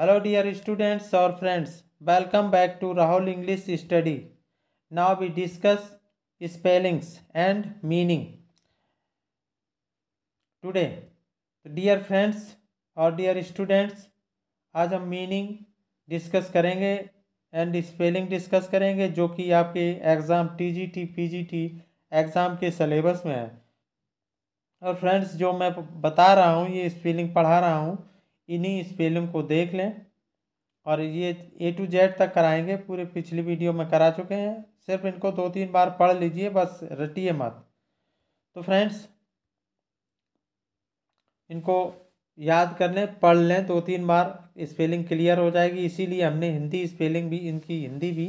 Hello dear students और friends welcome back to Rahul English study now we discuss spellings and meaning today dear friends और dear students आज हम meaning discuss करेंगे and spelling discuss करेंगे जो कि आपके एग्ज़ाम टीजीटी पीजीटी एग्ज़ाम के सलेबस में है और फ्रेंड्स जो मैं बता रहा हूँ ये स्पेलिंग पढ़ा रहा हूँ इन्हीं स्पेलिंग को देख लें और ये ए टू जेड तक कराएंगे पूरे पिछली वीडियो में करा चुके हैं सिर्फ इनको दो तीन बार पढ़ लीजिए बस रटिए मत तो फ्रेंड्स इनको याद कर लें पढ़ लें दो तीन बार स्पेलिंग क्लियर हो जाएगी इसीलिए हमने हिंदी स्पेलिंग भी इनकी हिंदी भी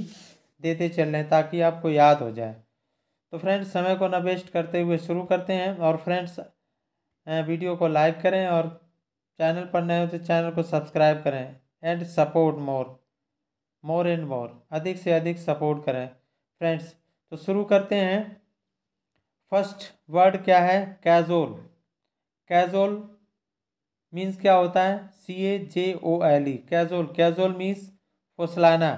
देते चल रहे हैं ताकि आपको याद हो जाए तो फ्रेंड्स समय को ना वेस्ट करते हुए शुरू करते हैं और फ्रेंड्स वीडियो को लाइक करें और चैनल पर नए हो तो चैनल को सब्सक्राइब करें and support more more and more अधिक से अधिक सपोर्ट करें फ्रेंड्स तो शुरू करते हैं फर्स्ट वर्ड क्या है कैजोल कैजोल मीन्स क्या होता है C A J O L E e। Cajole cajole means फसलाना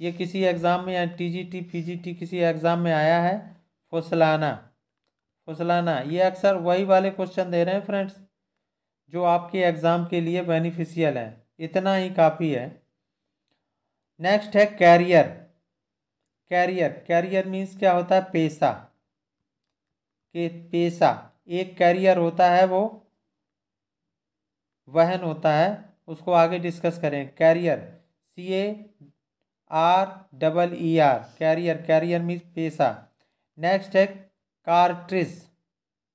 ये किसी एग्ज़ाम में या T G T P G T किसी एग्ज़ाम में आया है फसलाना फसलाना ये अक्सर वही वाले क्वेश्चन दे रहे हैं फ्रेंड्स जो आपके एग्ज़ाम के लिए बेनिफिशियल है इतना ही काफ़ी है नेक्स्ट है कैरियर कैरियर कैरियर मीन्स क्या होता है पेशा के पेशा एक कैरियर होता है वो वहन होता है उसको आगे डिस्कस करें career C A R double E R career career means पेशा नेक्स्ट है cartridge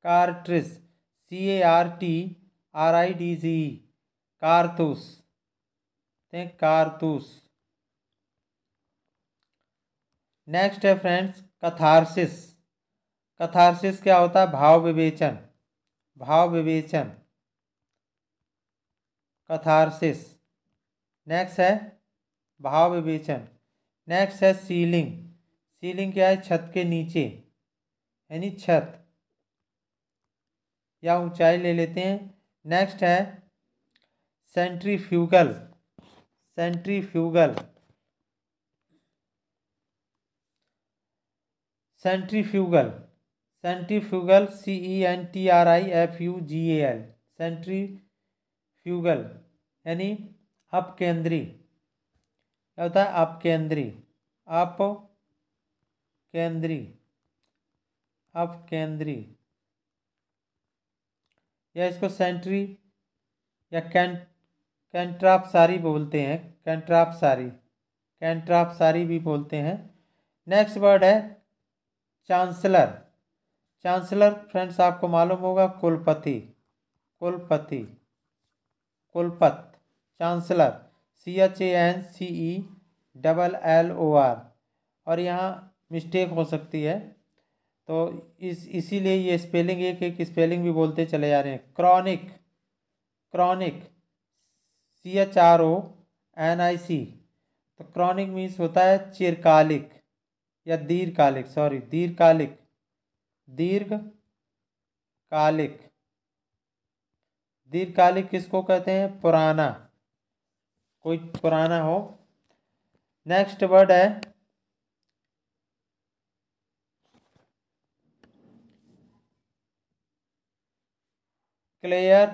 cartridge C A R T R I D G कारतूस कारतूस नेक्स्ट है फ्रेंड्स कथारसिस कथारसिस क्या होता है भाव विवेचन भाव विवेचन कथारसिस नेक्स्ट है भाव विवेचन नेक्स्ट है सीलिंग सीलिंग क्या है छत के नीचे यानी छत या ऊंचाई ले लेते हैं नेक्स्ट है centrifugal centrifugal centrifugal centrifugal C E N T R I F U G A L centrifugal यानी अपकेंद्री क्या होता है अप केंद्री अप केंद्री अपकेंद्री या इसको सेंट्री या कैं कैंट्राप सारी बोलते हैं कैंट्राप सारी कैंट्राप सारी भी बोलते हैं नेक्स्ट वर्ड है चांसलर चांसलर फ्रेंड्स आपको मालूम होगा कुलपति कुलपति कुलपत chancellor C H A N C E double L O R और यहाँ मिस्टेक हो सकती है तो इस इसीलिए ये स्पेलिंग एक एक स्पेलिंग भी बोलते चले जा रहे हैं chronic chronic C H R O N I C तो क्रॉनिक मीन्स होता है चिरकालिक या दीर्घकालिक सॉरी दीर्घकालिक दीर्घकालिक दीर्घकालिक किसको कहते हैं पुराना कोई पुराना हो नेक्स्ट वर्ड है 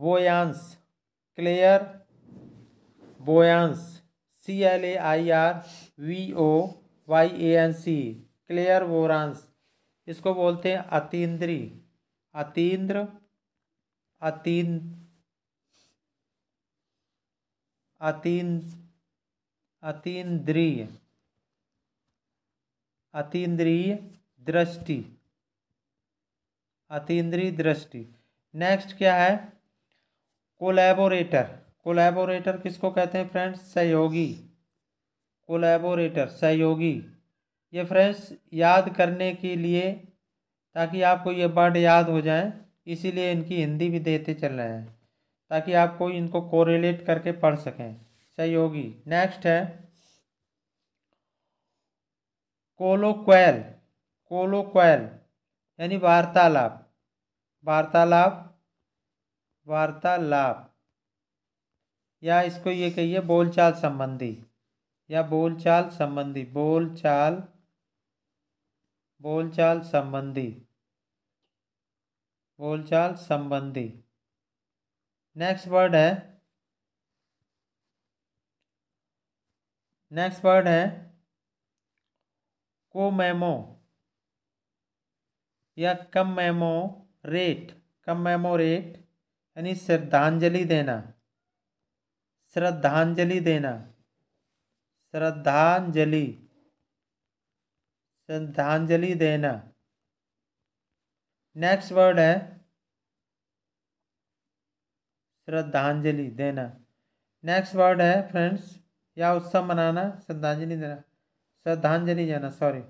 clairvoyance clairvoyance C L A I R V O Y A N C clairvoyance इसको बोलते हैं अतीन्द्री अतीन्द्र अतीन अतीन अतीन्द्रिय अतीन्द्रिय दृष्टि अतीन्द्रिय दृष्टि नेक्स्ट क्या है कोलैबोरेटर कोलैबोरेटर किसको कहते हैं फ्रेंड्स सहयोगी कोलैबोरेटर सहयोगी ये फ्रेंड्स याद करने के लिए ताकि आपको ये वर्ड याद हो जाए इसीलिए इनकी हिंदी भी देते चल रहे हैं ताकि आप कोई इनको कोरिलेट करके पढ़ सकें सहयोगी नेक्स्ट है कोलोक्वेल कोलोक्वेल यानी वार्तालाप वार्तालाप वार्तालाप या इसको ये कहिए बोलचाल संबंधी या बोलचाल संबंधी बोलचाल बोलचाल संबंधी बोलचाल संबंधी नेक्स्ट वर्ड है नेक्स्ट वर्ड है को मेमो या कम मैमो रेट कमेमोरेट यानी श्रद्धांजलि देना श्रद्धांजलि देना श्रद्धांजलि श्रद्धांजलि देना नेक्स्ट वर्ड है श्रद्धांजलि देना नेक्स्ट वर्ड है फ्रेंड्स या उत्सव मनाना श्रद्धांजलि देना श्रद्धांजलि जाना सॉरी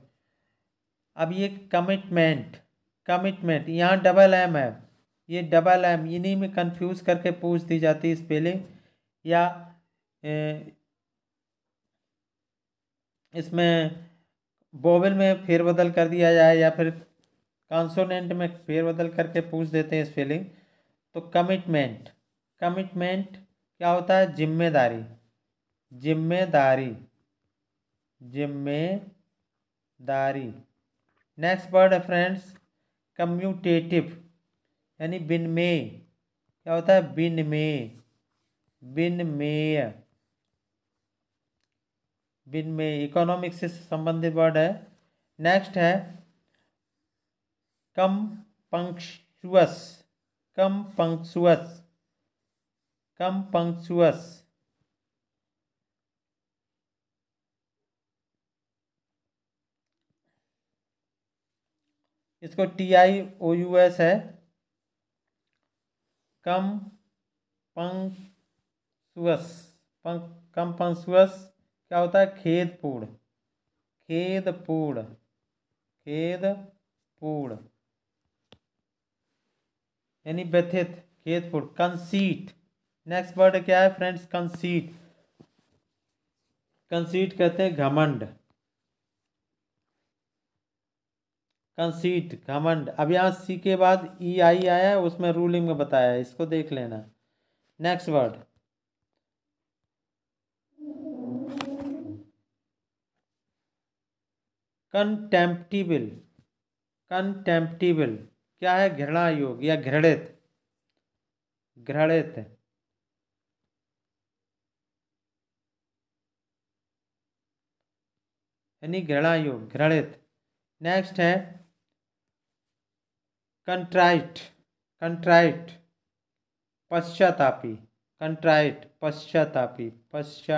अब ये कमिटमेंट कमिटमेंट यहाँ डबल एम है ये डबल एम इन्हीं में कंफ्यूज करके पूछ दी जाती है स्पेलिंग या ए, इसमें बोबल में फेरबदल कर दिया जाए या फिर कॉन्सोनेंट में फेरबदल करके पूछ देते हैं स्पेलिंग तो कमिटमेंट कमिटमेंट क्या होता है जिम्मेदारी जिम्मेदारी जिम्मेदारी नेक्स्ट वर्ड है फ्रेंड्स कम्यूटेटिव यानी में क्या होता है में बिन में इकोनॉमिक्स से संबंधित वर्ड है नेक्स्ट है कम पंक्चुअस कम पंक्चुअस कम पंक्चुअस इसको T I O U S है कम पंक्स पंक कम पंक्सुअस क्या होता है खेदपूर्ण खेदपूर्ण खेदपूर्ण यानी व्यथित खेदपूर्ण कंसीट नेक्स्ट वर्ड क्या है फ्रेंड्स कंसीट कंसीट कहते हैं घमंड कंसीट घमंड अब यहाँ सी के बाद ई e आई आया है उसमें रूलिंग में बताया है इसको देख लेना नेक्स्ट वर्ड कंटेम्पटिबल कंटेम्पटिबल क्या है घृणा योग या घृणित घृणित यानी घृणा योग घृणित नेक्स्ट है कंट्राइट कंट्राइट पश्चातापी कंट्राइट पश्चातापी पश्चातापी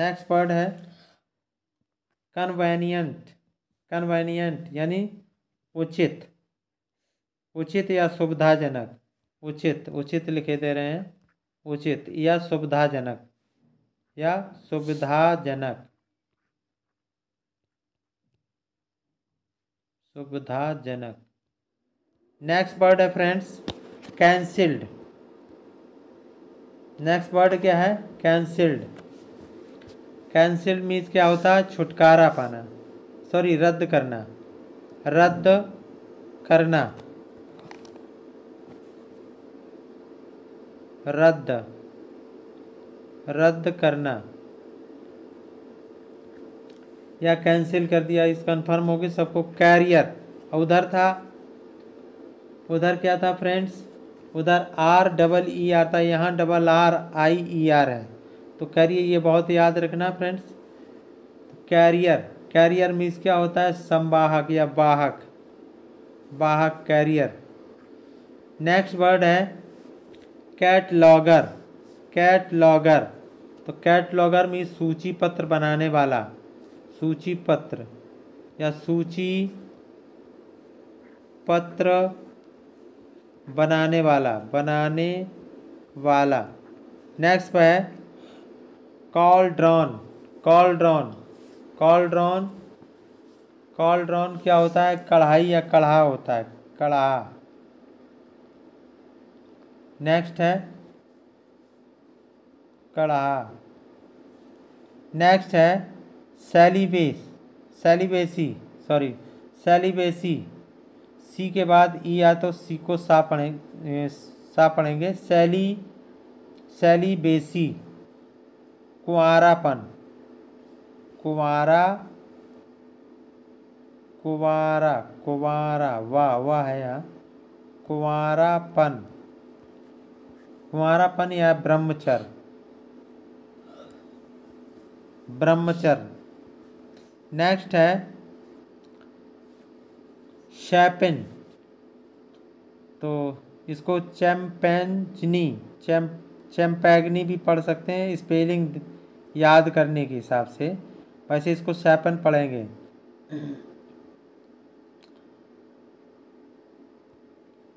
नेक्स्ट वर्ड है कन्वेनियंट कन्वेनियंट यानी उचित उचित या सुविधाजनक उचित उचित लिखे दे रहे हैं उचित या सुविधाजनक या सुविधाजनक सुविधाजनक नेक्स्ट वर्ड है फ्रेंड्स कैंसिल्ड नेक्स्ट वर्ड क्या है कैंसिल्ड कैंसिल्ड मीन्स क्या होता है छुटकारा पाना सॉरी रद्द करना रद्द करना रद्द रद्द करना या कैंसिल कर दिया इस कंफर्म हो गई सबको कैरियर उधर था उधर क्या था फ्रेंड्स उधर आर डबल ई आर था यहाँ double R I E R है तो करिए ये बहुत याद रखना फ्रेंड्स कैरियर कैरियर मीन्स क्या होता है संवाहक या वाहक वाहक कैरियर नेक्स्ट वर्ड है कैटलॉगर कैटलॉगर तो कैटलॉगर मीन्स सूची पत्र बनाने वाला सूची पत्र या सूची पत्र बनाने वाला बनाने वाला नेक्स्ट पर है कॉल ड्रॉन कॉल ड्रॉन क्या होता है कढ़ाई या कढ़ा होता है कढ़ा नेक्स्ट है कढ़ा नेक्स्ट है सेलिबेस सेलिबेसी सॉरी सेलिबेसी सी के बाद ई या तो सी को सा पढ़ें सा पढ़ेंगे सेली सेलिबेसी कुआरापन कुआरा कुवारा कुवारा वाह वाह है यहाँ कुवारापन कुवारापन या ब्रह्मचर ब्रह्मचर्य नेक्स्ट है शैपिन तो इसको चैम्पेंजनी चैम चैम्पैगनी भी पढ़ सकते हैं स्पेलिंग याद करने के हिसाब से वैसे इसको शैपन पढ़ेंगे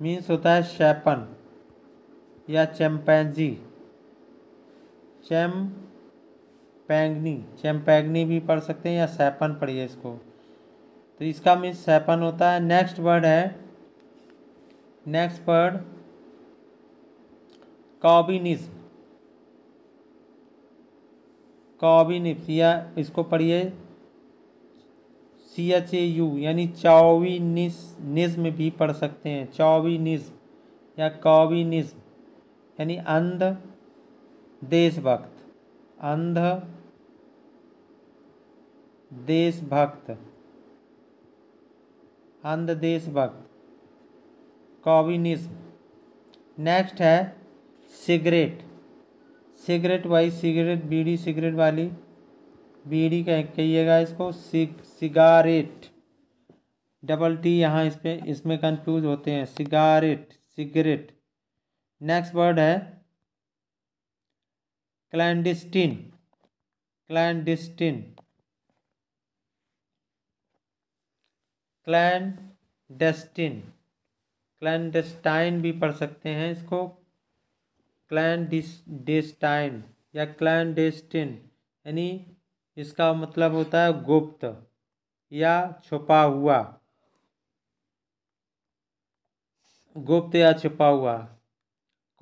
मीन्स होता है शैपन या चैम्पैंजी चैम पैंगनी चैम्पैगनी भी पढ़ सकते हैं या सैपन पढ़िए इसको तो इसका मीन सैपन होता है नेक्स्ट वर्ड है नेक्स्ट वर्ड कॉबिनिज्म कॉबिनिप्स या इसको पढ़िए सी एच ए यू यानी निज्म भी पढ़ सकते हैं चौवीनिज्म या कॉबिनिज्म यानी अंध देशभक्त अंध देशभक्त अंध देशभक्त कॉविनिज्म नेक्स्ट है सिगरेट सिगरेट वाई सिगरेट बीड़ी सिगरेट वाली बीड़ी कह कहिएगा इसको सिग सिगारेट डबल टी यहाँ इस पर इसमें कंफ्यूज होते हैं सिगारेट सिगरेट नेक्स्ट वर्ड है क्लैंडिस्टिन क्लैंडिस्टिन क्लैंडेस्टिन क्लैंडेस्टाइन भी पढ़ सकते हैं इसको क्लैंडिस्टाइन या क्लैंडेस्टिन यानी इसका मतलब होता है गुप्त या छुपा हुआ गुप्त या छुपा हुआ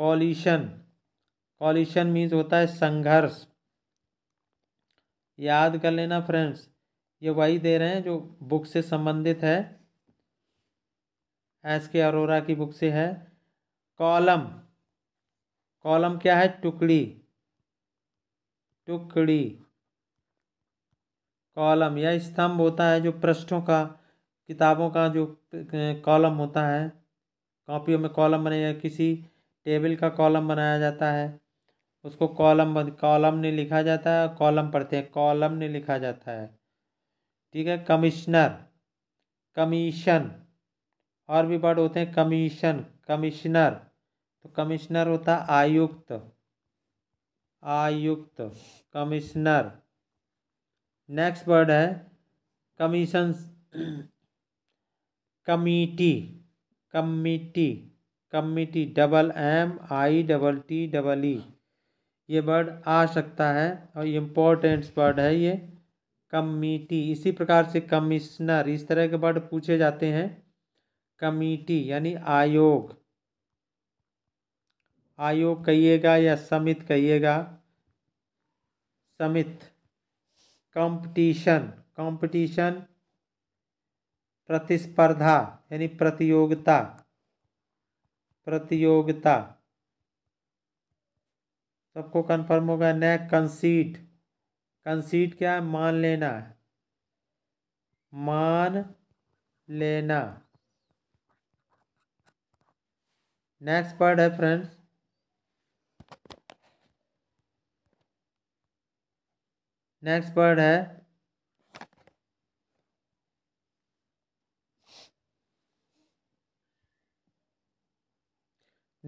कॉलिशन कॉलिशन मीन्स होता है संघर्ष याद कर लेना फ्रेंड्स ये वही दे रहे हैं जो बुक से संबंधित है एस के अरोरा की बुक से है कॉलम कॉलम क्या है टुकड़ी टुकड़ी कॉलम यह स्तंभ होता है जो पृष्ठों का किताबों का जो कॉलम होता है कॉपियों में कॉलम या किसी टेबल का कॉलम बनाया जाता है उसको कॉलम कॉलम ने लिखा जाता है कॉलम पढ़ते हैं कॉलम ने लिखा जाता है ठीक है कमिश्नर कमीशन और भी वर्ड होते हैं कमीशन कमिश्नर तो कमिश्नर होता है आयुक्त आयुक्त कमिश्नर नेक्स्ट वर्ड है commission committee committee committee double M I double T double E ये वर्ड आ सकता है और इम्पोर्टेंट वर्ड है ये कमिटी इसी प्रकार से कमिश्नर इस तरह के वर्ड पूछे जाते हैं कमिटी यानी आयोग आयोग कहिएगा या समित कहिएगा समित कंपटीशन कंपटीशन प्रतिस्पर्धा यानी प्रतियोगिता प्रतियोगिता सबको कन्फर्म होगा नेक कंसीट कंसीट क्या है मान लेना मान लेना नेक्स्ट वर्ड है फ्रेंड्स नेक्स्ट वर्ड है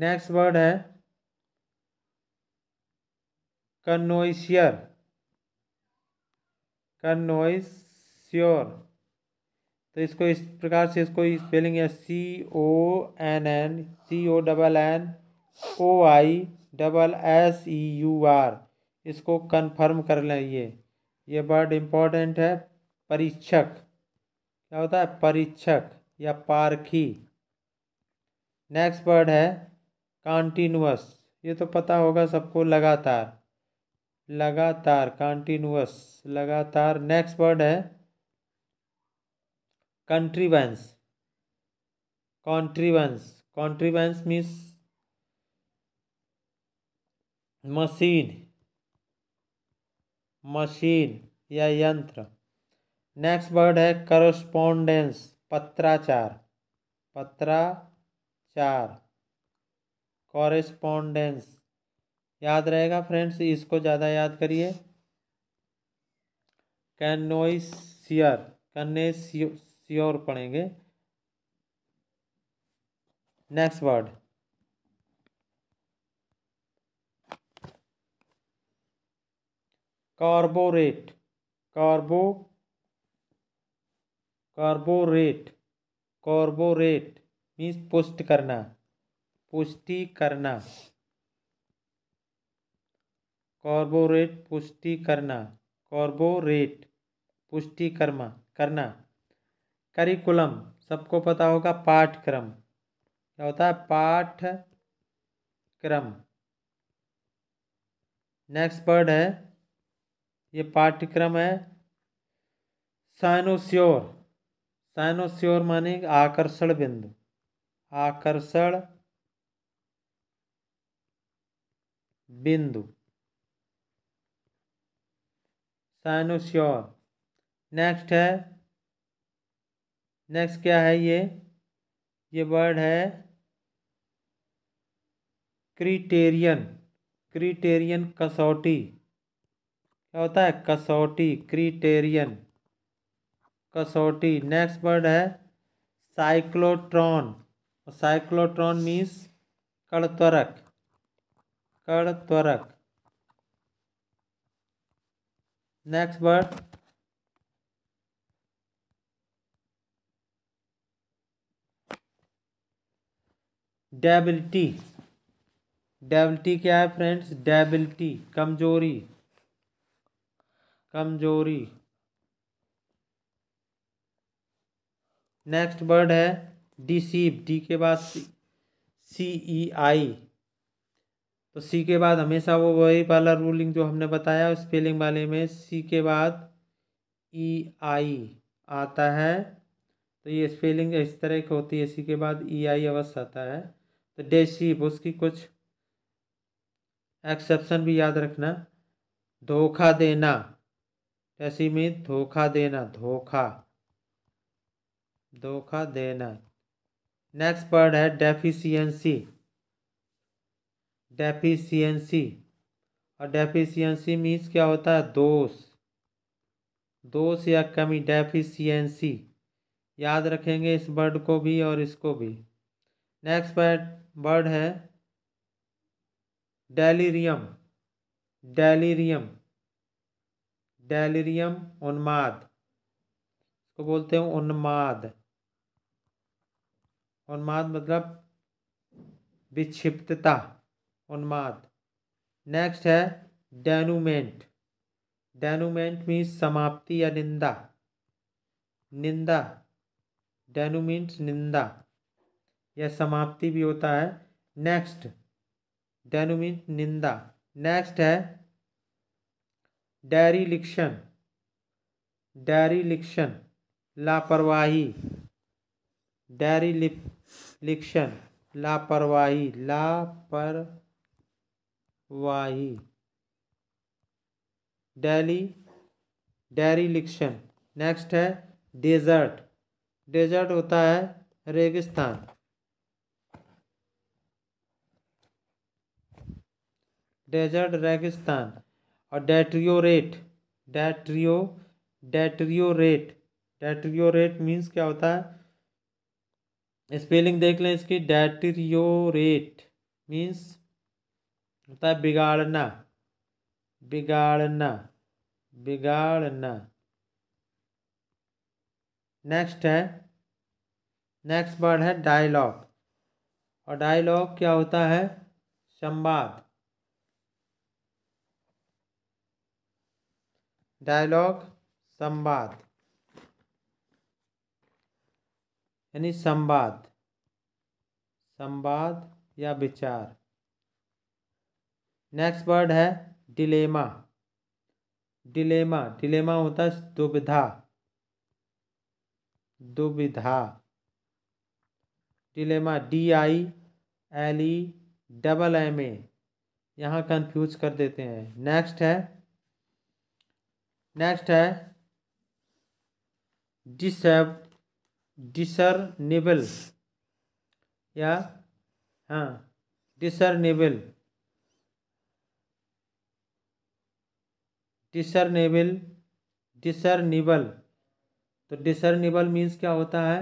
नेक्स्ट वर्ड है कन्नोइशियर कन्नोइस श्योर तो इसको इस प्रकार से इसको स्पेलिंग है C O N N C O double N O I double S E U R इसको कन्फर्म कर लें ये ये वर्ड इम्पॉर्टेंट है परीक्षक क्या होता है परीक्षक या पारखी नेक्स्ट वर्ड है कॉन्टीन्यूस ये तो पता होगा सबको लगातार लगातार कंटिन्यूस लगातार नेक्स्ट वर्ड है contrivance contrivance contrivance means machine machine या यंत्र नेक्स्ट वर्ड है करस्पोंडेंस पत्राचार पत्राचार कॉरेस्पोंडेंस याद रहेगा फ्रेंड्स इसको ज़्यादा याद करिए कैनोइसियर कन्ने श्योर पढ़ेंगे नेक्स्ट वर्ड कार्बोरेट कार्बो कार्बोरेट कार्बोरेट मीन्स पुष्ट करना पुष्टि करना कॉर्बोरेट पुष्टि करना कॉर्बोरेट पुष्टि कर्मा करना करिकुलम सबको पता होगा पाठ्यक्रम क्या होता है पाठ्यक्रम नेक्स्ट वर्ड है ये पाठ्यक्रम है साइनोस्योर साइनोस्योर माने आकर्षण बिंदु आकर्षण बिंदु साइनोश्योर नेक्स्ट है नेक्स्ट क्या है ये ये वर्ड है क्रिटेरियन क्रिटेरियन कसौटी क्या होता है कसौटी क्रिटेरियन कसौटी नेक्स्ट वर्ड है साइक्लोट्रॉन साइक्लोट्रॉन मीन्स कड़त्वरक कड़त्वरक नेक्स्ट वर्ड डेबिलिटी डेबिलिटी क्या है फ्रेंड्स डेबिलिटी कमजोरी कमजोरी नेक्स्ट वर्ड है डिसीव डी के बाद सी ई आई तो सी के बाद हमेशा वो वही वाला रूलिंग जो हमने बताया स्पेलिंग वाले में सी के बाद ई e आई आता है तो ये स्पेलिंग इस तरह की होती है सी के बाद ई e आई अवश्य आता है तो डेशीप उसकी कुछ एक्सेप्शन भी याद रखना धोखा देना ऐसी में धोखा देना धोखा धोखा देना नेक्स्ट वर्ड है डेफिशियंसी डेफिशियंसी और डेफिशियंसी मीन्स क्या होता है दोष दोष या कमी डेफिशियंसी याद रखेंगे इस वर्ड को भी और इसको भी नेक्स्ट वर्ड वर्ड है डेलीरियम डेलीरियम डेलीरियम उन्माद इसको बोलते हैं उन्माद उन्माद मतलब विक्षिप्तता उन्माद नेक्स्ट है डेनुमेंट डेनुमेंट मीन्स समाप्ति या निंदा निंदा डेनुमेंट निंदा या समाप्ति भी होता है नेक्स्ट डेनुमेंट निंदा नेक्स्ट है डेरिलिक्शन लिक्शन लापरवाही लिक्शन लापरवाही लापर वाई डेली डेरीलिक्शन नेक्स्ट है डेजर्ट डेजर्ट होता है रेगिस्तान डेजर्ट रेगिस्तान और डेट्रियोरेट डेट्रियो डेट्रियोरेट डेट्रियोरेट मीन्स क्या होता है स्पेलिंग देख लें इसकी डेट्रियोरेट मीन्स होता है बिगाड़ना बिगाड़ना बिगाड़ना नेक्स्ट है नेक्स्ट वर्ड है डायलॉग और डायलॉग क्या होता है संवाद डायलॉग संवाद यानी संवाद संवाद या विचार नेक्स्ट वर्ड है डिलेमा डिलेमा डिलेमा होता है दुविधा दुविधा dilemma D I L E double M A यहाँ कन्फ्यूज कर देते हैं नेक्स्ट है नेक्स्ट है डिसेब डिसरनेबल या हाँ डिसरनेबल डिसरनेबल डिसरनिबल तो डिसरनिबल मीन्स क्या होता है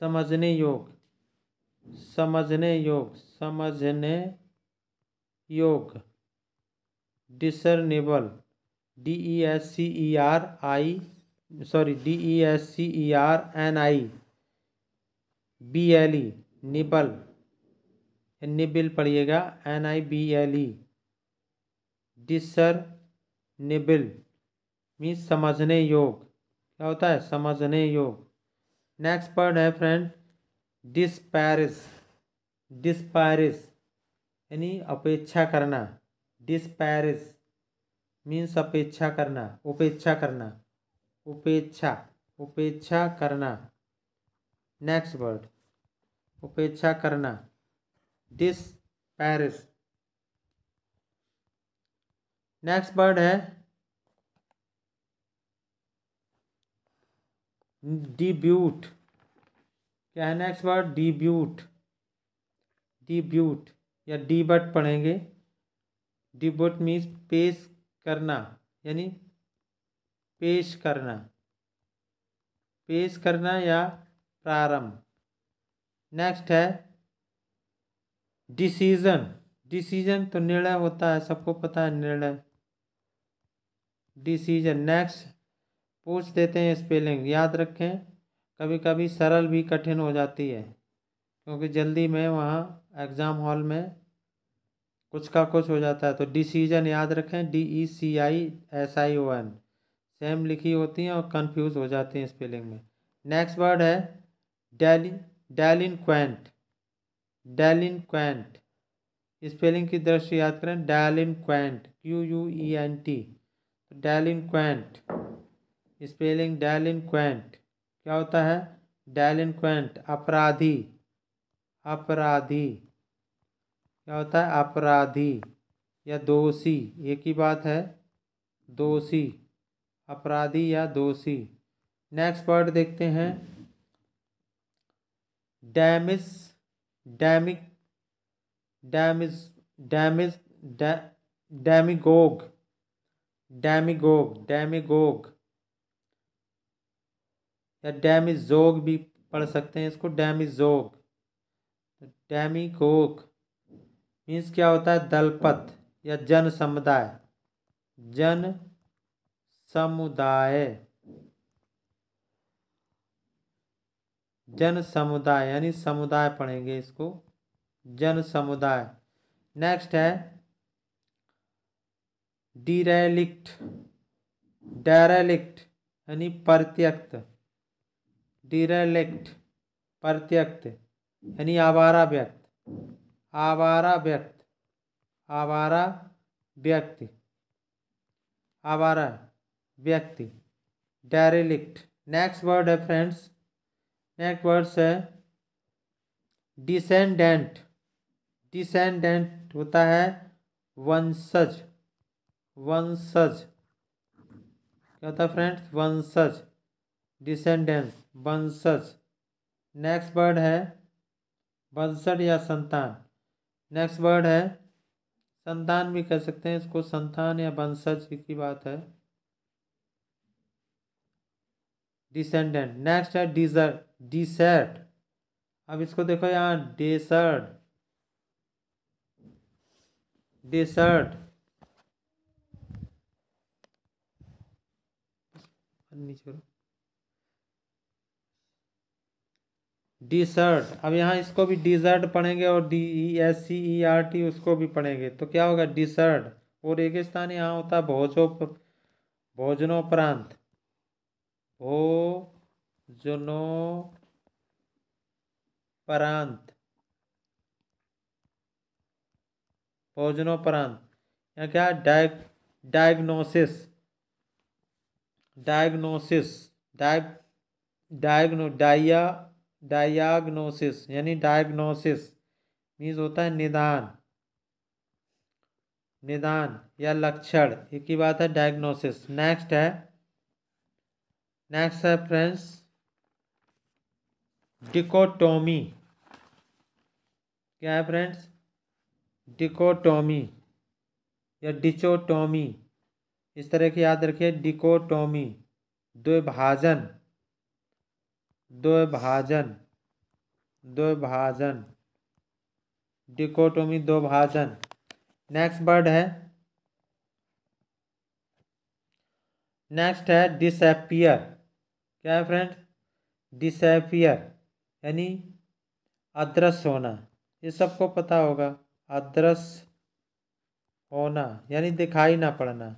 समझने योग समझने योग समझने योग discernible D E S C E R I sorry D E S C E R N I B L E निबल निबिल पढ़िएगा N I B L E discernible means समझने योग क्या होता है समझने योग नेक्स्ट वर्ड है फ्रेंड डिस्पैरिस डिस्पैरिस यानी अपेक्षा करना डिस्पैरिस मीन्स अपेक्षा करना उपेक्षा करना उपेक्षा उपेक्षा करना नेक्स्ट वर्ड उपेक्षा करना पैरिस नेक्स्ट वर्ड है डिब्यूट क्या है नेक्स्ट वर्ड डिब्यूट डिब्यूट या डिबट पढ़ेंगे डिबट मीन्स पेश करना यानी पेश करना पेश करना या प्रारंभ नेक्स्ट है डिसीज़न डिसीज़न तो निर्णय होता है सबको पता है निर्णय डिसीजन नेक्स्ट पूछ देते हैं स्पेलिंग याद रखें कभी कभी सरल भी कठिन हो जाती है क्योंकि जल्दी में वहाँ एग्ज़ाम हॉल में कुछ का कुछ हो जाता है तो डिसीजन याद रखें D E C I S I O N same लिखी होती हैं और कंफ्यूज हो जाती हैं स्पेलिंग में नेक्स्ट वर्ड है डेली delinquent delinquent spelling की दृष्टि याद करें delinquent Q U E N T delinquent spelling delinquent क्या होता है डेलिनक्वेंट अपराधी अपराधी क्या होता है अपराधी या दोषी एक ही बात है दोषी अपराधी या दोषी नेक्स्ट वर्ड देखते हैं डैमिस डैमिक डैमिस डैमिस डैमिगोग डैमिगोग डैमिगोग या डैमिजोग भी पढ़ सकते हैं इसको डैमिजोग डैमिगोग मीन्स क्या होता है दलपत या जन समुदाय जन समुदाय जन समुदाय यानी समुदाय पढ़ेंगे इसको जन समुदाय नेक्स्ट है डिरेलिक्ट डायरेलिक्ट यानी प्रत्यक्त डिरेलिक्ट प्रत्यक्त यानी आवारा व्यक्त आवारा व्यक्त आवारा व्यक्ति आवारा व्यक्ति डायरेलिक्ट नेक्स्ट वर्ड है फ्रेंड्स नेक्स्ट वर्ड्स है डिसेंडेंट डिसेंडेंट होता है वंशज वंशज क्या होता है फ्रेंड्स वंशज डिसेंडेंस वंशज नेक्स्ट वर्ड है वंशज या संतान नेक्स्ट वर्ड है संतान भी कह सकते हैं इसको संतान या वंशज की बात है डिसेंडेंट नेक्स्ट है डिजर्ट डिसेट अब इसको देखो यहाँ डेसर्ट डेसर्ट नीचे डिसर्ट अब यहाँ इसको भी डिजर्ट पढ़ेंगे और D E S C E R T उसको भी पढ़ेंगे तो क्या होगा डिसर्ट वो रेगिस्तान यहाँ होता है भोजो भोजनोपरांत भोजनोपरांत भोजनोपरांत यहाँ क्या डाय डायग्नोसिस डायग्नोसिस डायग्नो डाइया डायग्नोसिस यानी डायग्नोसिस मीन्स होता है निदान निदान या लक्षण एक ही बात है डायग्नोसिस नेक्स्ट है नेक्स्ट है फ्रेंड्स डिकोटोमी क्या है फ्रेंड्स डिकोटोमी या डिचोटोमी इस तरह की याद रखिए डिकोटोमी द्विभाजन द्विभाजन द्विभाजन डिकोटोमी दो भाजन नेक्स्ट वर्ड है नेक्स्ट है डिसपियर क्या है फ्रेंड डिसपियर यानी अदृश्य होना ये सबको पता होगा अदृश्य होना यानी दिखाई ना पड़ना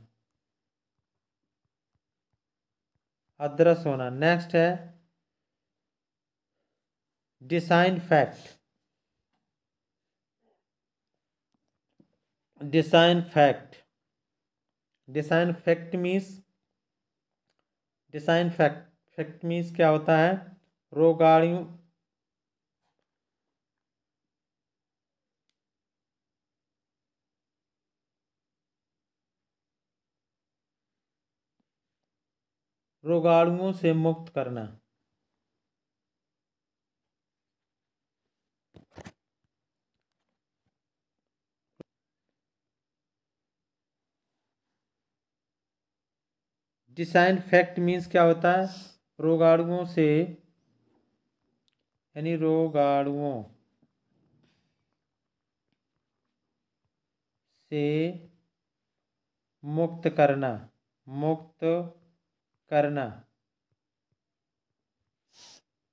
अदरस होना नेक्स्ट है disinfect disinfect disinfect means disinfect fact means क्या होता है रोगाणियों रोगाणुओं से मुक्त करना डिसाइन फैक्ट मीन्स क्या होता है रोगाणुओं से यानी रोगाणुओं से मुक्त करना मुक्त करना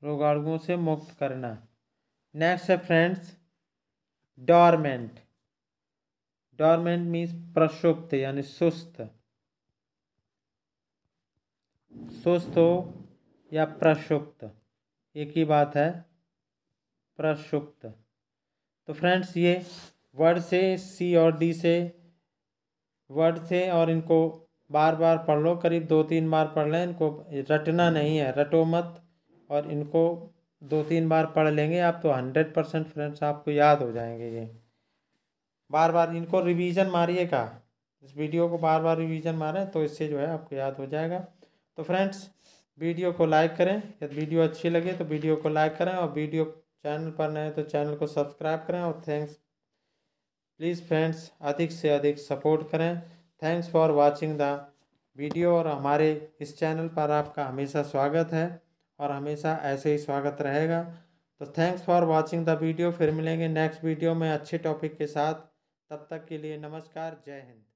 रोगाणुओं से मुक्त करना नेक्स्ट है फ्रेंड्स डॉर्मेंट डॉर्मेंट मीन्स प्रसुप्त यानी सुस्त सुस्त हो या प्रसुप्त एक ही बात है प्रसुप्त तो फ्रेंड्स ये वर्ड से सी और डी से वर्ड से और इनको बार बार पढ़ लो करीब दो तीन बार पढ़ लें इनको रटना नहीं है रटो मत और इनको दो तीन बार पढ़ लेंगे आप तो हंड्रेड परसेंट फ्रेंड्स आपको याद हो जाएंगे ये बार बार इनको रिवीजन मारिएगा इस वीडियो को बार बार रिवीजन मारें तो इससे जो है आपको याद हो जाएगा तो फ्रेंड्स वीडियो को लाइक करें यदि वीडियो अच्छी लगे तो वीडियो को लाइक करें और वीडियो चैनल पर नए तो चैनल को सब्सक्राइब करें और थैंक्स प्लीज़ फ्रेंड्स अधिक से अधिक सपोर्ट करें thanks for watching the video और हमारे इस चैनल पर आपका हमेशा स्वागत है और हमेशा ऐसे ही स्वागत रहेगा तो thanks for watching the video फिर मिलेंगे नेक्स्ट वीडियो में अच्छे टॉपिक के साथ तब तक के लिए नमस्कार जय हिंद